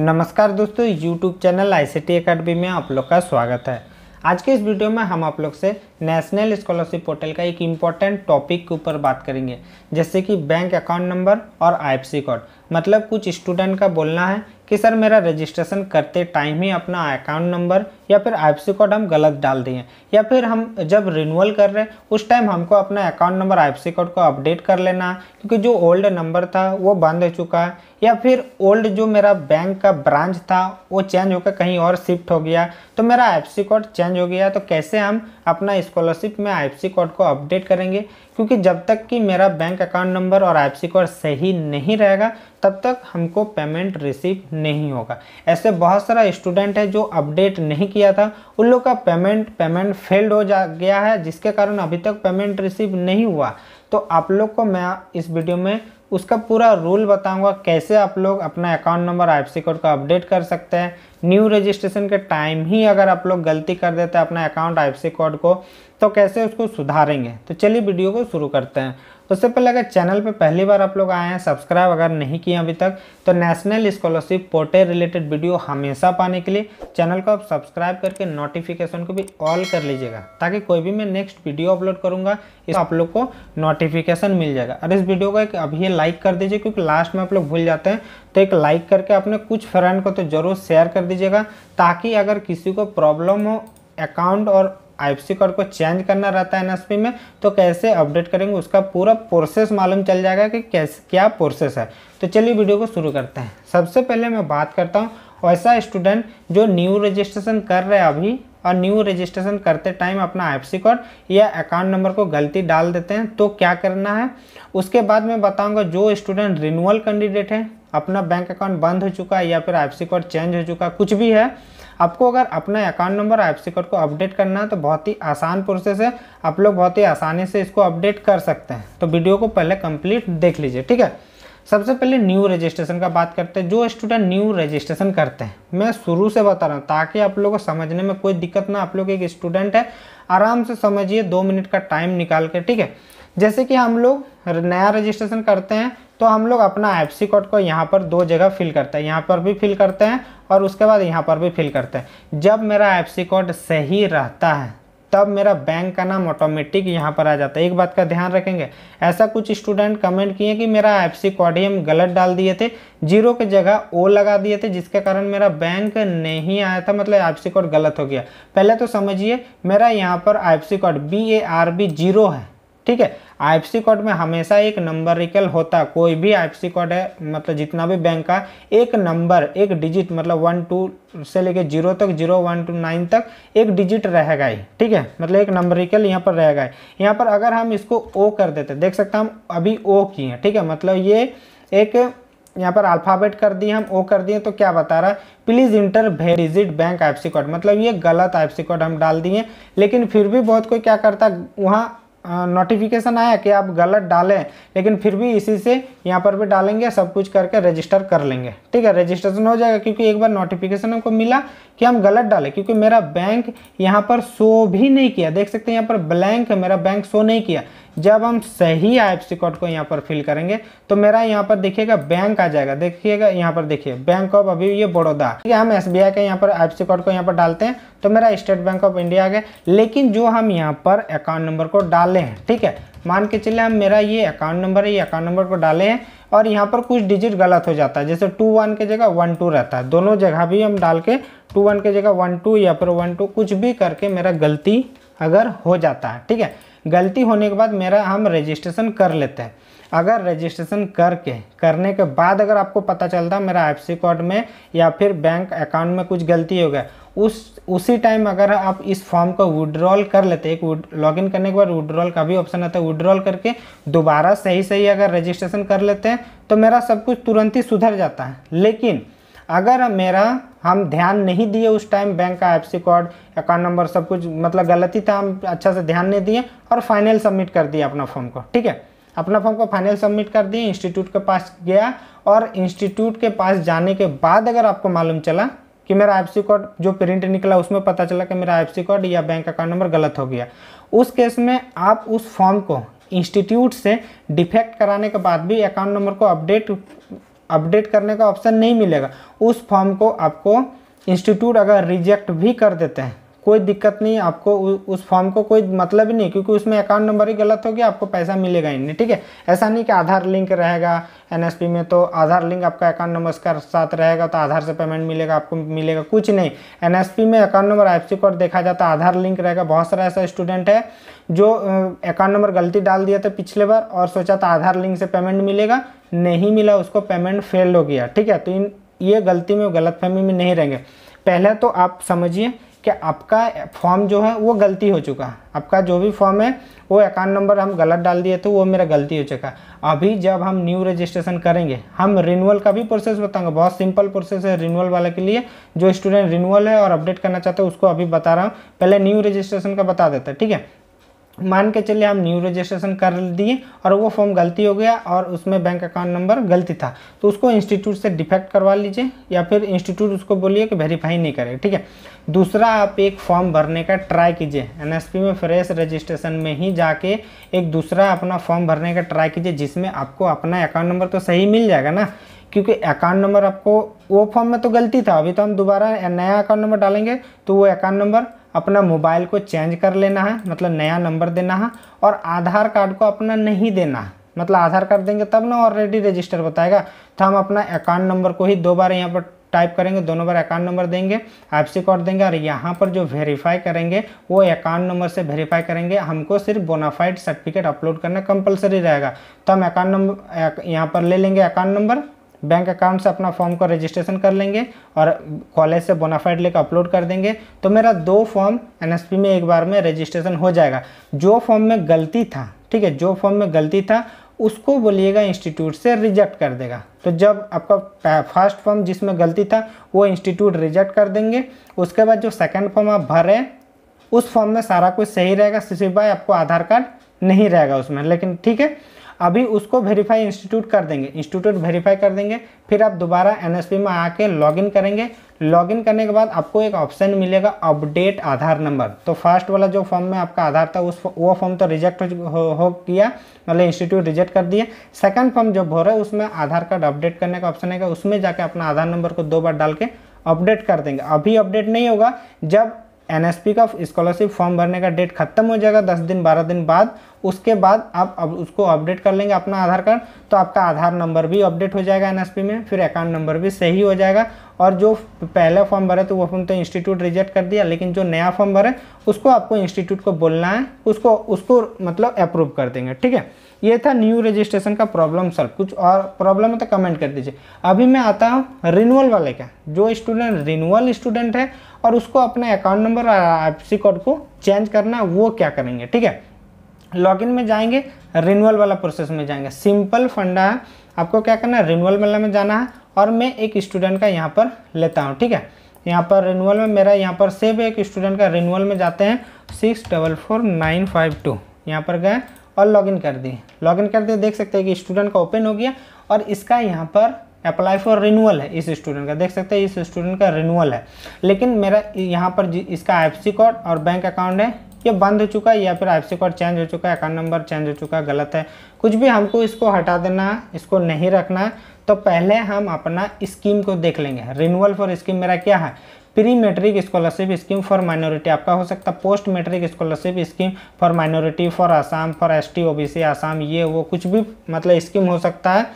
नमस्कार दोस्तों YouTube channel I C academy में आप लोग का स्वागत है आज के इस वीडियो में हम आप लोग से नेशनल स्कॉलरशिप पोर्टल का एक इम्पॉर्टेंट टॉपिक के ऊपर बात करेंगे जैसे कि बैंक अकाउंट नंबर और आई कोड मतलब कुछ स्टूडेंट का बोलना है कि सर मेरा रजिस्ट्रेशन करते टाइम ही अपना अकाउंट नंबर या फिर आई कोड हम गलत डाल दिए या फिर हम जब रिन्यूअल कर रहे हैं उस टाइम हमको अपना अकाउंट नंबर आई कोड को अपडेट कर लेना है क्योंकि जो ओल्ड नंबर था वो बंद हो चुका है या फिर ओल्ड जो मेरा बैंक का ब्रांच था वो चेंज होकर कहीं और शिफ्ट हो गया तो मेरा आई कोड चेंज हो गया तो कैसे हम अपना स्कॉलरशिप में आई कोड को अपडेट करेंगे क्योंकि जब तक कि मेरा बैंक अकाउंट नंबर और आई कोड सही नहीं रहेगा तब तक हमको पेमेंट रिसीव नहीं होगा ऐसे बहुत सारा स्टूडेंट है जो अपडेट नहीं किया किया था उन लोग का पेमेंट पेमेंट फेल्ड हो जा गया है जिसके कारण अभी तक पेमेंट रिसीव नहीं हुआ तो आप लोग को मैं इस वीडियो में उसका पूरा रूल बताऊंगा कैसे आप लोग अपना अकाउंट नंबर आई कोड का अपडेट कर सकते हैं न्यू रजिस्ट्रेशन के टाइम ही अगर आप लोग गलती कर देते हैं अपना अकाउंट आई कोड को तो कैसे उसको सुधारेंगे तो चलिए वीडियो को शुरू करते हैं तो उससे पहले अगर चैनल पर पहली बार आप लोग आए हैं सब्सक्राइब अगर नहीं किए अभी तक तो national scholarship portal related video हमेशा पाने के लिए चैनल को आप सब्सक्राइब करके नोटिफिकेशन को भी ऑल कर लीजिएगा ताकि कोई भी मैं नेक्स्ट वीडियो अपलोड करूंगा इस आप लोग को नोटिफिकेशन मिल जाएगा और इस वीडियो को एक अभी लाइक कर दीजिए क्योंकि लास्ट में आप लोग भूल जाते हैं तो एक लाइक करके अपने कुछ फ्रेंड को तो ज़रूर शेयर कर दीजिएगा ताकि अगर किसी को प्रॉब्लम हो अकाउंट और एफ सी कोड को चेंज करना रहता है एनएसपी में तो कैसे अपडेट करेंगे उसका पूरा प्रोसेस मालूम चल जाएगा कि कैसे क्या प्रोसेस है तो चलिए वीडियो को शुरू करते हैं सबसे पहले मैं बात करता हूँ वैसा स्टूडेंट जो न्यू रजिस्ट्रेशन कर रहे हैं अभी और न्यू रजिस्ट्रेशन करते टाइम अपना एफसी कोड या अकाउंट नंबर को गलती डाल देते हैं तो क्या करना है उसके बाद मैं बताऊंगा जो स्टूडेंट रिन्यूअल कैंडिडेट हैं अपना बैंक अकाउंट बंद हो चुका है या फिर एफसी कोड चेंज हो चुका कुछ भी है आपको अगर अपना account number I C code को अपडेट करना है तो बहुत ही आसान प्रोसेस है आप लोग बहुत ही आसानी से इसको अपडेट कर सकते हैं तो वीडियो को पहले कंप्लीट देख लीजिए ठीक है सबसे पहले न्यू रजिस्ट्रेशन का बात करते हैं जो स्टूडेंट न्यू रजिस्ट्रेशन करते हैं मैं शुरू से बता रहा हूँ ताकि आप लोगों को समझने में कोई दिक्कत ना आप लोग एक स्टूडेंट है आराम से समझिए दो मिनट का टाइम निकाल कर ठीक है जैसे कि हम लोग नया रजिस्ट्रेशन करते हैं तो हम लोग अपना एफ सी कोड को यहाँ पर दो जगह फिल करते हैं यहाँ पर भी फिल करते हैं और उसके बाद यहाँ पर भी फिल करते हैं जब मेरा एफ सी कोड सही रहता है तब मेरा बैंक का नाम ऑटोमेटिक यहाँ पर आ जाता है एक बात का ध्यान रखेंगे ऐसा कुछ स्टूडेंट कमेंट किए कि मेरा एफ सी कोड ही हम गलत डाल दिए थे जीरो के जगह ओ लगा दिए थे जिसके कारण मेरा बैंक नहीं आया था मतलब एफ सी कोड गलत हो गया पहले तो समझिए मेरा यहाँ पर F C code B A R B zero है ठीक है आईएफसी कोड में हमेशा एक नंबर रिकल होता कोई भी आईएफसी कोड है मतलब जितना भी बैंक का एक नंबर एक डिजिट मतलब वन टू से लेके जीरो तक जीरो वन टू नाइन तक एक डिजिट रहेगा ही ठीक है मतलब एक नंबर रिकल यहाँ पर रहेगा ही यहाँ पर अगर हम इसको ओ कर देते देख सकते हम अभी ओ किए ठीक है मतलब ये एक यहाँ पर अल्फ़ाबेट कर दिए हम ओ कर दिए तो क्या बता रहा है प्लीज़ इंटर भे डिजिट बैंक आईएफसी कोड मतलब ये गलत आईएफसी कोड हम डाल दिए लेकिन फिर भी बहुत कोई क्या करता वहाँ नोटिफिकेशन आया कि आप गलत डालें लेकिन फिर भी इसी से यहाँ पर भी डालेंगे सब कुछ करके रजिस्टर कर लेंगे ठीक है रजिस्ट्रेशन हो जाएगा क्योंकि एक बार नोटिफिकेशन हमको मिला कि हम गलत डालें क्योंकि मेरा बैंक यहाँ पर शो भी नहीं किया देख सकते हैं यहाँ पर ब्लैंक है मेरा बैंक शो नहीं किया जब हम सही आई कोड को यहाँ पर फिल करेंगे तो मेरा यहाँ पर देखिएगा बैंक आ जाएगा देखिएगा यहाँ पर देखिए बैंक ऑफ अभी ये बड़ौदा ठीक है हम एस बी आई का यहाँ पर आई कोड को यहाँ पर डालते हैं तो मेरा स्टेट बैंक ऑफ इंडिया आ गया लेकिन जो हम यहाँ पर अकाउंट नंबर को डाल डाले हैं ठीक है मान के चले हम मेरा ये अकाउंट नंबर है ये अकाउंट नंबर को डाले हैं और यहाँ पर कुछ डिजिट गलत हो जाता है जैसे टू वन की जगह वन टू रहता है दोनों जगह भी हम डाल के टू वन की जगह वन टू या फिर वन टू कुछ भी करके मेरा गलती अगर हो जाता है ठीक है गलती होने के बाद मेरा हम रजिस्ट्रेशन कर लेते हैं अगर रजिस्ट्रेशन करके करने के बाद अगर आपको पता चलता मेरा आई कोड में या फिर बैंक अकाउंट में कुछ गलती हो गया उस उसी टाइम अगर आप इस फॉर्म को विड्रॉल कर लेते एक लॉगिन करने के बाद विड्रॉल का भी ऑप्शन आता है विड्रॉल करके दोबारा सही सही अगर रजिस्ट्रेशन कर लेते हैं तो मेरा सब कुछ तुरंत ही सुधर जाता है लेकिन अगर मेरा हम ध्यान नहीं दिए उस टाइम बैंक का सी कोड अकाउंट नंबर सब कुछ मतलब गलती था हम अच्छा से ध्यान नहीं दिए और फाइनल सबमिट कर दिया अपना फॉर्म को ठीक है अपना फॉर्म को फाइनल सबमिट कर दिए इंस्टीट्यूट के पास गया और इंस्टीट्यूट के पास जाने के बाद अगर आपको मालूम चला कि मेरा सी कोड जो प्रिंट निकला उसमें पता चला कि मेरा सी कोड या बैंक अकाउंट नंबर गलत हो गया उस केस में आप उस फॉर्म को इंस्टीट्यूट से डिफेक्ट कराने के बाद भी अकाउंट नंबर को अपडेट अपडेट करने का ऑप्शन नहीं मिलेगा उस फॉर्म को आपको इंस्टीट्यूट अगर रिजेक्ट भी कर देते हैं कोई दिक्कत नहीं आपको उस फॉर्म को कोई मतलब ही नहीं क्योंकि उसमें अकाउंट नंबर ही गलत हो गया आपको पैसा मिलेगा ही नहीं ठीक है ऐसा नहीं कि आधार लिंक रहेगा एनएसपी में तो आधार लिंक आपका अकाउंट नंबर के साथ रहेगा तो आधार से पेमेंट मिलेगा आपको मिलेगा कुछ नहीं एनएसपी में अकाउंट नंबर आई कोड देखा जाता है आधार लिंक रहेगा बहुत सारा ऐसा स्टूडेंट है जो अकाउंट नंबर गलती डाल दिया था पिछले बार और सोचा था आधार लिंक से पेमेंट मिलेगा नहीं मिला उसको पेमेंट फेल हो गया ठीक है तो इन ये गलती में फहमी में नहीं रहेंगे पहले तो आप समझिए कि आपका फॉर्म जो है वो गलती हो चुका आपका जो भी फॉर्म है वो अकाउंट नंबर हम गलत डाल दिए थे तो वो मेरा गलती हो चुका अभी जब हम न्यू रजिस्ट्रेशन करेंगे हम रिन्यूअल का भी प्रोसेस बताऊंगा बहुत सिंपल प्रोसेस है रिन्यूअल वाले के लिए जो स्टूडेंट रिन्यूअल है और अपडेट करना चाहते हैं उसको अभी बता रहा हूँ पहले न्यू रजिस्ट्रेशन का बता देता है ठीक है मान के चलिए हम न्यू रजिस्ट्रेशन कर दिए और वो फॉर्म गलती हो गया और उसमें बैंक अकाउंट नंबर गलती था तो उसको इंस्टीट्यूट से डिफेक्ट करवा लीजिए या फिर इंस्टीट्यूट उसको बोलिए कि वेरीफाई नहीं करे ठीक है दूसरा आप एक फॉर्म भरने का ट्राई कीजिए एनएसपी में फ्रेश रजिस्ट्रेशन में ही जाके एक दूसरा अपना फॉर्म भरने का ट्राई कीजिए जिसमें आपको अपना अकाउंट नंबर तो सही मिल जाएगा ना क्योंकि अकाउंट नंबर आपको वो फॉर्म में तो गलती था अभी तो हम दोबारा नया अकाउंट नंबर डालेंगे तो वो अकाउंट नंबर अपना मोबाइल को चेंज कर लेना है मतलब नया नंबर देना है और आधार कार्ड को अपना नहीं देना है मतलब आधार कार्ड देंगे तब ना ऑलरेडी रजिस्टर बताएगा तो हम अपना अकाउंट नंबर को ही दो बार यहाँ पर टाइप करेंगे दोनों बार अकाउंट नंबर देंगे आपसी कोड देंगे और यहाँ पर जो वेरीफाई करेंगे वो अकाउंट नंबर से वेरीफाई करेंगे हमको सिर्फ बोनाफाइड सर्टिफिकेट अपलोड करना कंपलसरी रहेगा तो हम अकाउंट नंबर यहाँ पर ले लेंगे अकाउंट नंबर बैंक अकाउंट से अपना फॉर्म का रजिस्ट्रेशन कर लेंगे और कॉलेज से बोनाफाइड लेकर अपलोड कर देंगे तो मेरा दो फॉर्म एनएसपी में एक बार में रजिस्ट्रेशन हो जाएगा जो फॉर्म में गलती था ठीक है जो फॉर्म में गलती था उसको बोलिएगा इंस्टीट्यूट से रिजेक्ट कर देगा तो जब आपका फर्स्ट फॉर्म जिसमें गलती था वो इंस्टीट्यूट रिजेक्ट कर देंगे उसके बाद जो सेकेंड फॉर्म आप भर रहे उस फॉर्म में सारा कुछ सही रहेगा सिवाय आपको आधार कार्ड नहीं रहेगा उसमें लेकिन ठीक है अभी उसको वेरीफाई इंस्टीट्यूट कर देंगे इंस्टीट्यूट वेरीफाई कर देंगे फिर आप दोबारा एन में आके लॉगिन करेंगे लॉगिन करने के बाद आपको एक ऑप्शन मिलेगा अपडेट आधार नंबर तो फर्स्ट वाला जो फॉर्म में आपका आधार था उस वो फॉर्म तो रिजेक्ट हो, हो किया मतलब इंस्टीट्यूट रिजेक्ट कर दिया सेकंड फॉर्म जो भर है उसमें आधार कार्ड अपडेट करने का ऑप्शन है उसमें जाके अपना आधार नंबर को दो बार डाल के अपडेट कर देंगे अभी अपडेट नहीं होगा जब एन का स्कॉलरशिप फॉर्म भरने का डेट खत्म हो जाएगा दस दिन बारह दिन बाद उसके बाद आप अब उसको अपडेट कर लेंगे अपना आधार कार्ड तो आपका आधार नंबर भी अपडेट हो जाएगा एनएसपी में फिर अकाउंट नंबर भी सही हो जाएगा और जो पहला फॉर्म भरा तो वो फॉर्म तो इंस्टीट्यूट रिजेक्ट कर दिया लेकिन जो नया फॉर्म भरा उसको आपको इंस्टीट्यूट को बोलना है उसको उसको मतलब अप्रूव कर देंगे ठीक है ये था न्यू रजिस्ट्रेशन का प्रॉब्लम सॉल्व कुछ और प्रॉब्लम है तो कमेंट कर दीजिए अभी मैं आता हूँ रिन्यूअल वाले का जो स्टूडेंट रिन्यूअल स्टूडेंट है और उसको अपने अकाउंट नंबर और आई कोड को चेंज करना है वो क्या करेंगे ठीक है लॉगिन में जाएंगे रिन्यूअल वाला प्रोसेस में जाएंगे सिंपल फंडा है आपको क्या करना है रिन्यूअल वाला में जाना है और मैं एक स्टूडेंट का यहाँ पर लेता हूँ ठीक है यहाँ पर रिन्यूअल में मेरा यहाँ पर सेव एक स्टूडेंट का रिन्यूअल में जाते हैं six double four nine five two यहाँ पर गए और लॉगिन कर दिए लॉगिन कर दिए देख सकते हैं कि स्टूडेंट का ओपन हो गया और इसका यहाँ पर अप्लाई फॉर रिन्यूअल है इस स्टूडेंट का देख सकते हैं इस स्टूडेंट का रिन्यूअल है लेकिन मेरा यहाँ पर इसका एफ कोड और बैंक अकाउंट है ये बंद हो चुका है या फिर आई कोड चेंज हो चुका है अकाउंट नंबर चेंज हो चुका है गलत है कुछ भी हमको इसको हटा देना है इसको नहीं रखना है तो पहले हम अपना स्कीम को देख लेंगे रिन्यूअल फॉर स्कीम मेरा क्या है pre matric scholarship scheme for minority आपका हो सकता है post matric scholarship scheme for minority for Assam for S T O B C Assam ये वो कुछ भी मतलब स्कीम हो सकता है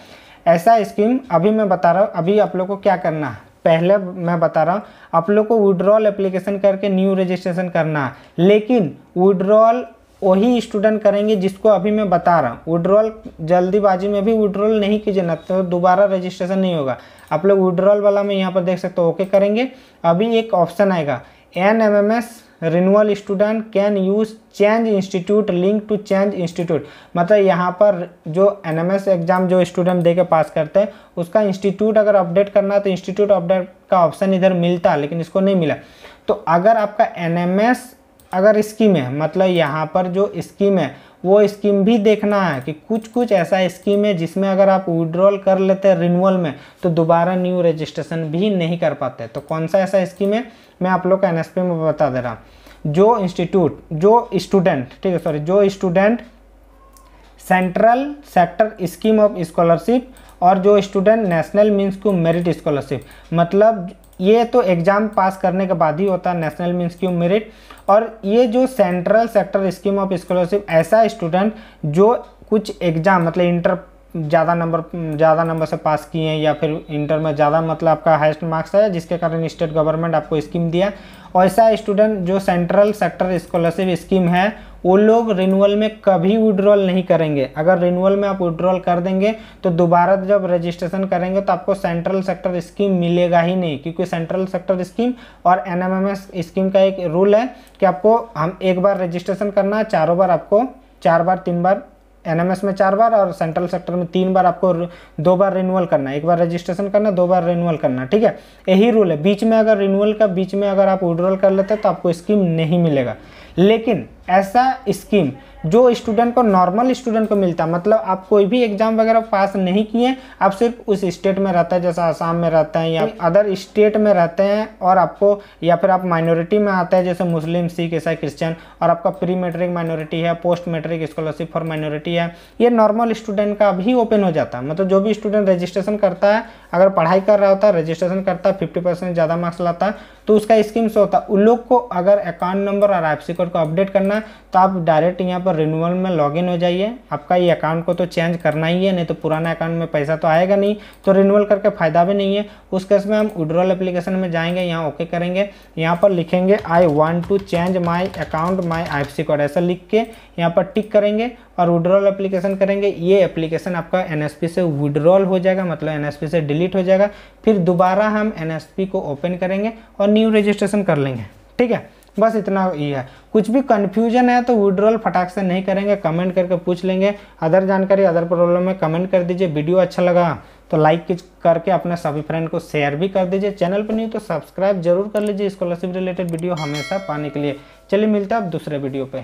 ऐसा स्कीम अभी मैं बता रहा हूँ अभी आप लोग को क्या करना है पहले मैं बता रहा हूँ आप लोग को विड्रॉल एप्लीकेशन करके न्यू रजिस्ट्रेशन करना है लेकिन विड्रॉल वही स्टूडेंट करेंगे जिसको अभी मैं बता रहा हूँ विड्रॉल जल्दीबाजी में भी विड्रॉल नहीं कीजिए ना तो दोबारा रजिस्ट्रेशन नहीं होगा आप लोग विड्रॉल वाला में यहाँ पर देख सकते हो ओके करेंगे अभी एक ऑप्शन आएगा N M M S renewal student can use change institute link to change institute मतलब यहाँ पर जो एन एम एस एग्ज़ाम जो स्टूडेंट दे के पास करते हैं उसका इंस्टीट्यूट अगर अपडेट करना है तो इंस्टीट्यूट अपडेट का ऑप्शन इधर मिलता है लेकिन इसको नहीं मिला तो अगर आपका एन एम एस अगर स्कीम है मतलब यहाँ पर जो स्कीम है वो स्कीम भी देखना है कि कुछ कुछ ऐसा स्कीम है जिसमें अगर आप विड्रॉल कर लेते हैं रिन्यूअल में तो दोबारा न्यू रजिस्ट्रेशन भी नहीं कर पाते तो कौन सा ऐसा स्कीम है मैं आप लोग को एन में बता दे रहा हूँ जो इंस्टीट्यूट जो स्टूडेंट ठीक है सॉरी जो student central sector scheme of scholarship और जो स्टूडेंट नेशनल मीन्स को मेरिट स्कॉलरशिप मतलब ये तो एग्ज़ाम पास करने के बाद ही होता है नेशनल मीन स्कीम मेरिट और ये जो central sector scheme of scholarship ऐसा स्टूडेंट जो कुछ एग्ज़ाम मतलब इंटर ज़्यादा नंबर ज़्यादा नंबर से पास किए हैं या फिर इंटर में ज़्यादा मतलब आपका हाइस्ट मार्क्स आया जिसके कारण स्टेट गवर्नमेंट आपको स्कीम दिया और ऐसा स्टूडेंट जो सेंट्रल सेक्टर स्कॉलरशिप स्कीम है वो लोग रिन्यूअल में कभी विड्रॉल नहीं करेंगे अगर रिन्यूअल में आप विड्रॉल कर देंगे तो दोबारा जब रजिस्ट्रेशन करेंगे तो आपको सेंट्रल सेक्टर स्कीम मिलेगा ही नहीं क्योंकि सेंट्रल सेक्टर स्कीम और एन स्कीम का एक रूल है कि आपको हम एक बार रजिस्ट्रेशन करना है चारों बार आपको चार बार तीन बार एनएमएस में चार बार और सेंट्रल सेक्टर में तीन बार आपको दो बार रिन्यूअल करना है एक बार रजिस्ट्रेशन करना दो बार रिन्यूअल करना ठीक है यही रूल है बीच में अगर रिन्यूअल का बीच में अगर आप विड्रॉल कर लेते हैं तो आपको स्कीम नहीं मिलेगा लेकिन ऐसा स्कीम जो स्टूडेंट को नॉर्मल स्टूडेंट को मिलता है मतलब आप कोई भी एग्जाम वगैरह पास नहीं किए आप सिर्फ उस स्टेट में रहता है जैसा आसाम में रहते हैं या अदर स्टेट में रहते हैं और आपको या फिर आप माइनॉरिटी में आते हैं जैसे मुस्लिम सिख ईसाई क्रिश्चियन और आपका प्री मेट्रिक माइनॉरिटी है post matric scholarship for minority है ये नॉर्मल स्टूडेंट का भी ओपन हो जाता है मतलब जो भी स्टूडेंट रजिस्ट्रेशन करता है अगर पढ़ाई कर रहा होता है रजिस्ट्रेशन करता है फिफ्टी परसेंट ज़्यादा मार्क्स लाता है तो उसका स्कीम्स होता है उन लोग को अगर अकाउंट नंबर और आई कोड को अपडेट करना है तो आप डायरेक्ट यहाँ पर पर रिन्यूअल में लॉगिन हो जाइए आपका ये अकाउंट को तो चेंज करना ही है नहीं तो पुराना अकाउंट में पैसा तो आएगा नहीं तो रिन्यूअल करके फ़ायदा भी नहीं है उस केस में हम विड्रॉल एप्लीकेशन में जाएंगे यहाँ ओके करेंगे यहाँ पर लिखेंगे I want to change my account my I code ऐसा लिख के यहाँ पर टिक करेंगे और विड्रॉल एप्लीकेशन करेंगे ये एप्लीकेशन आपका एन से विड्रॉल हो जाएगा मतलब एन से डिलीट हो जाएगा फिर दोबारा हम एन को ओपन करेंगे और न्यू रजिस्ट्रेशन कर लेंगे ठीक है बस इतना ही है कुछ भी कन्फ्यूजन है तो विड्रॉल फटाक से नहीं करेंगे कमेंट करके पूछ लेंगे अदर जानकारी अदर प्रॉब्लम में कमेंट कर दीजिए वीडियो अच्छा लगा तो लाइक करके अपने सभी फ्रेंड को शेयर भी कर दीजिए चैनल पर नहीं तो सब्सक्राइब जरूर कर लीजिए स्कॉलरशिप रिलेटेड वीडियो हमेशा पाने के लिए चलिए मिलता है अब दूसरे वीडियो पर